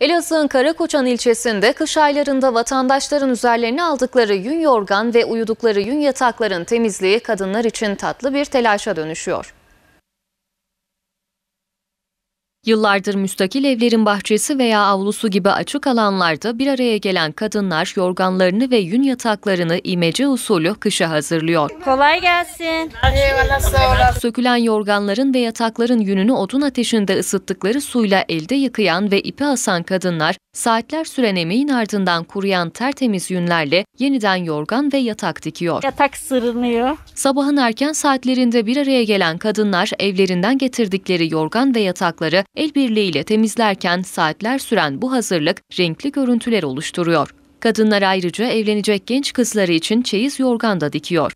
Elazığ'ın Karakoçan ilçesinde kış aylarında vatandaşların üzerlerine aldıkları yün yorgan ve uyudukları yün yatakların temizliği kadınlar için tatlı bir telaşa dönüşüyor. Yıllardır müstakil evlerin bahçesi veya avlusu gibi açık alanlarda bir araya gelen kadınlar yorganlarını ve yün yataklarını imece usulü kışa hazırlıyor. Kolay gelsin. Eyvallah sağ olasın. Sökülen yorganların ve yatakların yününü odun ateşinde ısıttıkları suyla elde yıkayan ve ipi asan kadınlar saatler süren emeğin ardından kuruyan tertemiz yünlerle yeniden yorgan ve yatak dikiyor. Yatak sırınıyor. Sabahın erken saatlerinde bir araya gelen kadınlar evlerinden getirdikleri yorgan ve yatakları El birliğiyle temizlerken saatler süren bu hazırlık renkli görüntüler oluşturuyor. Kadınlar ayrıca evlenecek genç kızları için çeyiz yorgan da dikiyor.